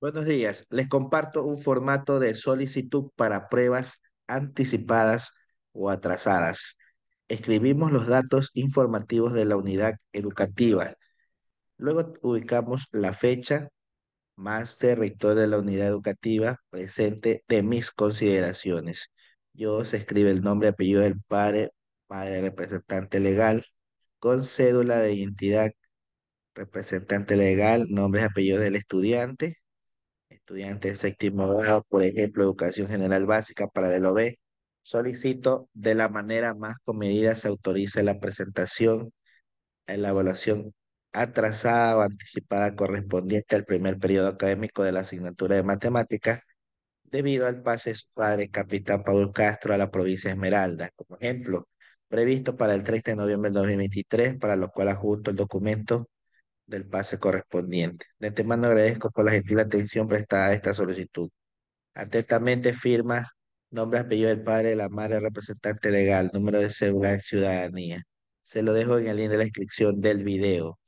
Buenos días. Les comparto un formato de solicitud para pruebas anticipadas o atrasadas. Escribimos los datos informativos de la unidad educativa. Luego ubicamos la fecha, máster, rector de la unidad educativa, presente de mis consideraciones. Yo se escribe el nombre, apellido del padre, padre representante legal, con cédula de identidad, representante legal, nombres, apellidos del estudiante, estudiantes de séptimo grado, por ejemplo, educación general básica, paralelo B, solicito de la manera más comedida se autorice la presentación en la evaluación atrasada o anticipada correspondiente al primer periodo académico de la asignatura de matemáticas debido al pase de su padre, capitán Pablo Castro, a la provincia de Esmeralda, como ejemplo, previsto para el 30 de noviembre de 2023, para lo cual adjunto el documento del pase correspondiente. De antemano agradezco con la gentil atención prestada a esta solicitud. Atentamente firma nombre, apellido del padre, de la madre, representante legal, número de seguridad, ciudadanía. Se lo dejo en el link de la descripción del video.